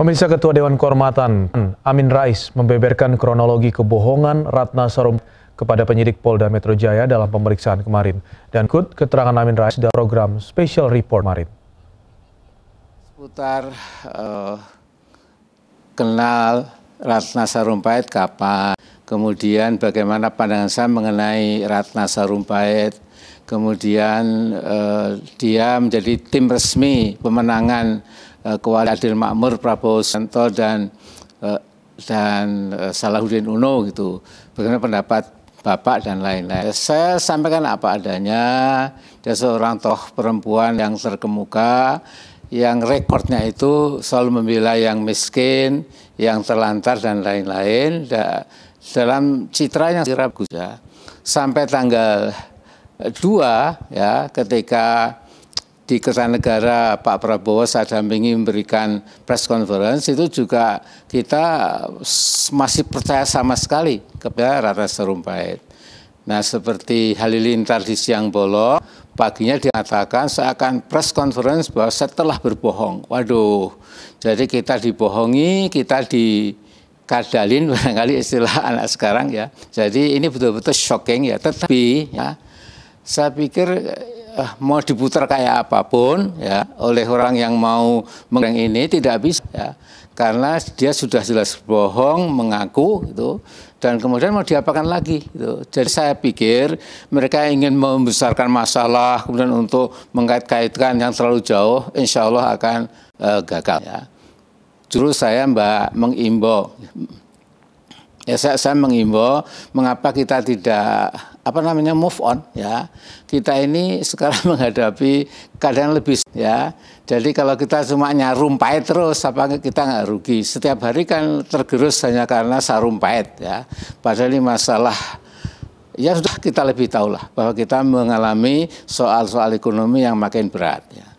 Pemirsa Ketua Dewan Kehormatan Amin Rais membeberkan kronologi kebohongan Ratna Sarum kepada penyidik Polda Metro Jaya dalam pemeriksaan kemarin dan ikut keterangan Amin Rais dalam program Special Report kemarin. Seputar uh, kenal Ratna Sarumpait kapan, kemudian bagaimana pandangan saya mengenai Ratna Sarumpait, kemudian uh, dia menjadi tim resmi pemenangan Eh, Kuali Adil Makmur Prabowo Santo dan eh, dan eh, Salahuddin Uno gitu. Bagaimana pendapat Bapak dan lain-lain. Saya sampaikan apa adanya. Dia seorang toh perempuan yang terkemuka, yang rekornya itu selalu membela yang miskin, yang terlantar dan lain-lain. dalam citra yang bagus ya. Sampai tanggal dua ya ketika di Kertanegara Pak Prabowo saya dampingi memberikan press conference itu juga kita masih percaya sama sekali kepada Ratna Sarumpait. Nah seperti Halilintar di siang bolong, paginya dikatakan seakan press conference bahwa setelah berbohong. Waduh, jadi kita dibohongi, kita di kadalin barangkali istilah anak sekarang ya. Jadi ini betul-betul shocking ya. Tetapi ya, saya pikir eh, mau diputar kayak apapun ya oleh orang yang mau mengenai ini tidak bisa ya karena dia sudah jelas bohong mengaku itu dan kemudian mau diapakan lagi itu Jadi saya pikir mereka ingin membesarkan masalah kemudian untuk mengkait-kaitkan yang terlalu jauh insya Allah akan eh, gagal ya. Juru saya Mbak mengimbau ya saya mengimbau mengapa kita tidak apa namanya move on ya. Kita ini sekarang menghadapi keadaan lebih ya. Jadi kalau kita cuma nyarum pahit terus apa kita nggak rugi. Setiap hari kan tergerus hanya karena sarum pahit ya. Padahal ini masalah ya sudah kita lebih tahu lah bahwa kita mengalami soal-soal ekonomi yang makin berat ya.